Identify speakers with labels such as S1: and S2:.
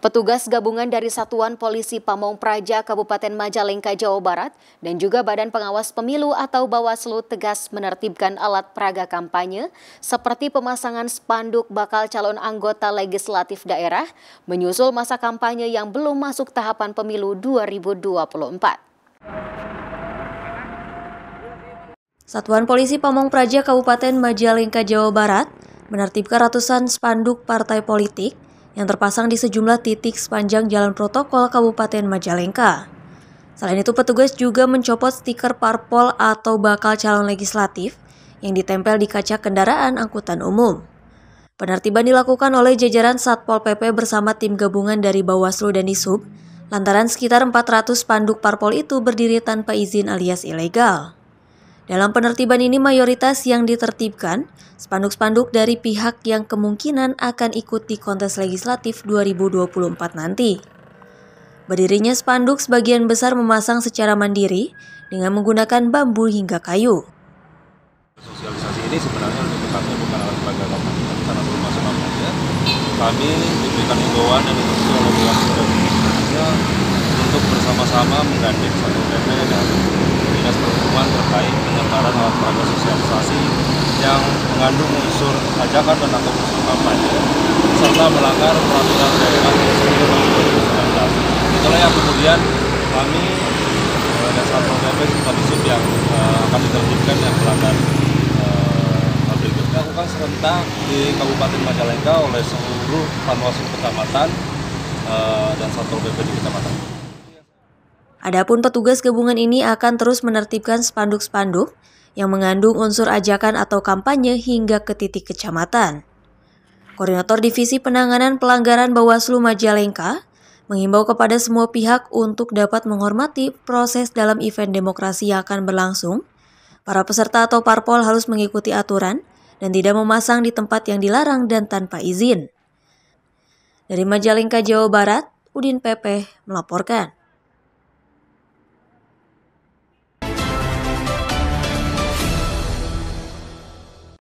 S1: Petugas gabungan dari Satuan Polisi Pamong Praja Kabupaten Majalengka Jawa Barat dan juga Badan Pengawas Pemilu atau Bawaslu tegas menertibkan alat peraga kampanye seperti pemasangan spanduk bakal calon anggota legislatif daerah menyusul masa kampanye yang belum masuk tahapan pemilu 2024.
S2: Satuan Polisi Pamong Praja Kabupaten Majalengka Jawa Barat menertibkan ratusan spanduk partai politik yang terpasang di sejumlah titik sepanjang jalan protokol Kabupaten Majalengka. Selain itu, petugas juga mencopot stiker parpol atau bakal calon legislatif yang ditempel di kaca kendaraan angkutan umum. Penertiban dilakukan oleh jajaran Satpol PP bersama tim gabungan dari Bawaslu dan Disub, lantaran sekitar 400 panduk parpol itu berdiri tanpa izin alias ilegal. Dalam penertiban ini mayoritas yang ditertibkan spanduk-spanduk dari pihak yang kemungkinan akan ikut di kontes legislatif 2024 nanti. Berdirinya spanduk sebagian besar memasang secara mandiri dengan menggunakan bambu hingga kayu.
S3: Sosialisasi ini sebenarnya lebih tepatnya bukan alat lembaga kampanye, tapi karena belum masuk kampanye, kami diberikan himbauan dan instruksi oleh pihak untuk bersama-sama menggandeng satu PP dan terkait penyebaran alat peraga sosialisasi yang mengandung unsur ajakan dan atau unsur kampanye serta melanggar peraturan daerah tahun 2019. Itulah yang kemudian kami eh, dan satu PP serta disub yang kami eh, akan diterbitkan yang melanggar eh, hal tersebut, berikut dilakukan serentak di Kabupaten Majalengka oleh seluruh panwaslu kecamatan dan satpol pp di kecamatan.
S2: Adapun petugas gabungan ini akan terus menertibkan spanduk-spanduk yang mengandung unsur ajakan atau kampanye hingga ke titik kecamatan. Koordinator Divisi Penanganan Pelanggaran Bawaslu Majalengka menghimbau kepada semua pihak untuk dapat menghormati proses dalam event demokrasi yang akan berlangsung. Para peserta atau parpol harus mengikuti aturan dan tidak memasang di tempat yang dilarang dan tanpa izin. Dari Majalengka, Jawa Barat, Udin Pepe melaporkan.